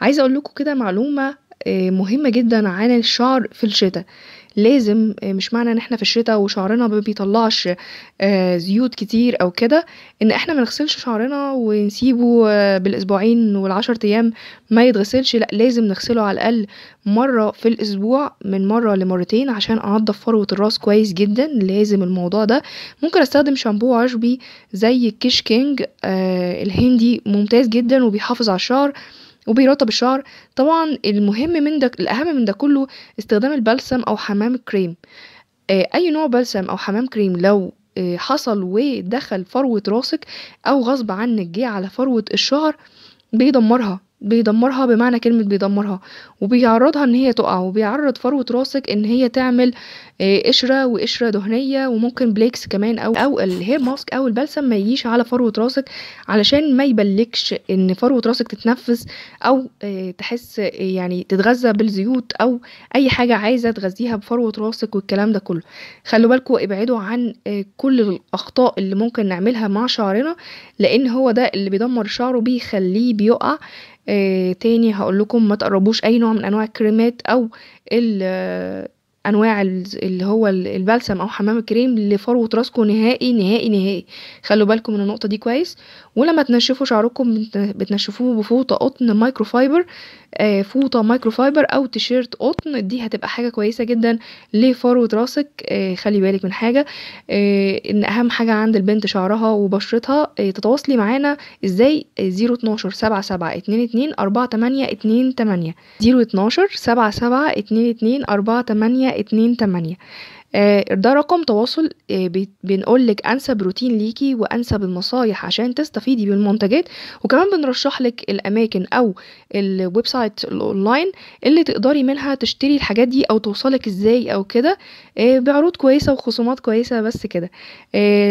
عايزه اقول لكم كده معلومه آه، مهمه جدا عن الشعر في الشتاء لازم آه، مش معنى ان احنا في الشتاء وشعرنا ما بيطلعش آه، زيوت كتير او كده ان احنا ما نغسلش شعرنا ونسيبه بالاسبوعين والعشر ايام ما يتغسلش لا لازم نغسله على الاقل مره في الاسبوع من مره لمرتين عشان انضف فروه الراس كويس جدا لازم الموضوع ده ممكن استخدم شامبو عشبي زي كيش كينج الهندي ممتاز جدا وبيحافظ على الشعر وبيرطب الشعر طبعا المهم من ده الأهم من ده كله استخدام البلسم أو حمام الكريم آه، أي نوع بلسم أو حمام كريم لو آه، حصل ودخل فروة راسك أو غصب عنك جه على فروة الشعر بيدمرها بيدمرها بمعنى كلمة بيدمرها وبيعرضها ان هي تقع وبيعرض فروة راسك ان هي تعمل آه، قشرة وقشرة دهنية وممكن بليكس كمان او او الهير ماسك او البلسم ما يجيش على فروة راسك علشان ما يبلكش ان فروة راسك تتنفس او آه، تحس آه، يعني تتغذى بالزيوت او اي حاجة عايزة تغذيها بفروة راسك والكلام ده كله خلوا بالكوا ابعدوا عن كل الاخطاء اللي ممكن نعملها مع شعرنا لان هو ده اللي بيدمر شعره بيخليه بيقع آه، تاني هقول لكم ما تقربوش أي نوع من أنواع الكريمات أو ال انواع اللي هو البلسم او حمام الكريم لفروه راسكم نهائي نهائي نهائي خلوا بالكم من النقطه دي كويس ولما تنشفوا شعركم بتنشفوه بفوطه قطن مايكرو آه، فايبر فوطه مايكرو فايبر او تيشيرت قطن دي هتبقى حاجه كويسه جدا لفروه راسك آه، خلي بالك من حاجه آه، ان اهم حاجه عند البنت شعرها وبشرتها تتواصلي معانا ازاي 012 77 22 48 28 012 77 22 تمانية اتنين تمانية آه، ده رقم تواصل آه، بنقول لك انسب روتين ليكي وانسب النصايح عشان تستفيدي بالمنتجات وكمان بنرشح لك الاماكن او الويب سايت الاونلاين اللي تقدري منها تشتري الحاجات دي او توصلك ازاي او كده آه، بعروض كويسه وخصومات كويسه بس كده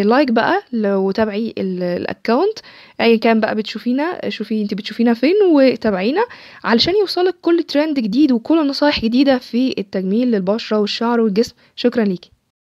لايك بقى لو تابعي الاكونت ايا كان بقى بتشوفينا شوفي انت بتشوفينا فين وتابعينا علشان يوصلك كل ترند جديد وكل نصايح جديده في التجميل للبشره والشعر والجسم شكرا ليك